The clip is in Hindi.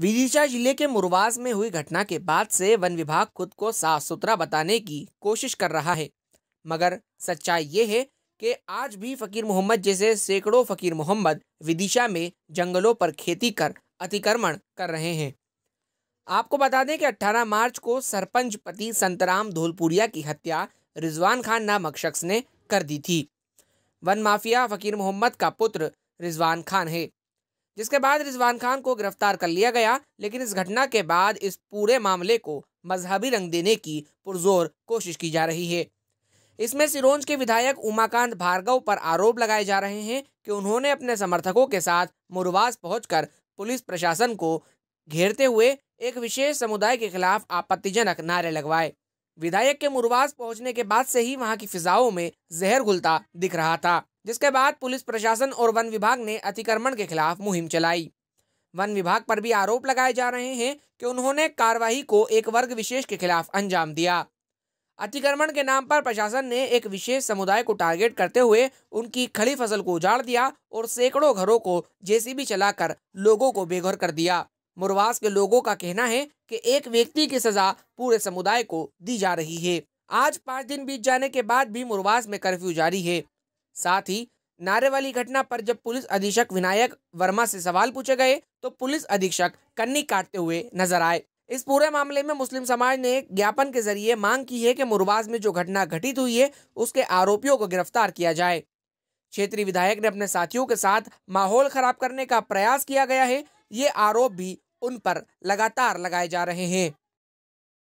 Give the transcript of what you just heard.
विदिशा जिले के मुरवास में हुई घटना के बाद से वन विभाग खुद को साफ सुथरा बताने की कोशिश कर रहा है मगर सच्चाई ये है कि आज भी फकीर मोहम्मद जैसे सैकड़ों फकीर मोहम्मद विदिशा में जंगलों पर खेती कर अतिक्रमण कर रहे हैं आपको बता दें कि 18 मार्च को सरपंच पति संतराम धोलपुरिया की हत्या रिजवान खान नामक शख्स ने कर दी थी वन माफिया फकीर मोहम्मद का पुत्र रिजवान खान है जिसके बाद रिजवान खान को गिरफ्तार कर लिया गया लेकिन इस घटना के बाद इस पूरे मामले को मजहबी रंग देने की पुरजोर कोशिश की जा रही है इसमें सिरोंज के विधायक उमाकांत भार्गव पर आरोप लगाए जा रहे हैं कि उन्होंने अपने समर्थकों के साथ मुरवास पहुंचकर पुलिस प्रशासन को घेरते हुए एक विशेष समुदाय के खिलाफ आपत्तिजनक नारे लगवाए विधायक के मुरवास पहुंचने के बाद से ही वहां की फिजाओं में जहर घुलता दिख रहा था जिसके बाद पुलिस प्रशासन और वन विभाग ने अतिक्रमण के खिलाफ मुहिम चलाई वन विभाग पर भी आरोप लगाए जा रहे हैं कि उन्होंने कार्रवाई को एक वर्ग विशेष के खिलाफ अंजाम दिया अतिक्रमण के नाम पर प्रशासन ने एक विशेष समुदाय को टारगेट करते हुए उनकी खड़ी फसल को उजाड़ दिया और सैकड़ों घरों को जेसीबी चलाकर लोगों को बेघर कर दिया मुरवास के लोगों का कहना है कि एक व्यक्ति की सजा पूरे समुदाय को दी जा रही है आज पाँच दिन बीत जाने के बाद भी मुरवास में कर्फ्यू जारी है साथ ही नारे वाली घटना पर जब पुलिस अधीक्षक विनायक वर्मा से सवाल पूछे गए तो पुलिस अधीक्षक कन्नी काटते हुए नजर आए इस पूरे मामले में मुस्लिम समाज ने एक ज्ञापन के जरिए मांग की है कि मुरबाज में जो घटना घटित हुई है उसके आरोपियों को गिरफ्तार किया जाए क्षेत्रीय विधायक ने अपने साथियों के साथ माहौल खराब करने का प्रयास किया गया है ये आरोप भी उन पर लगातार लगाए जा रहे हैं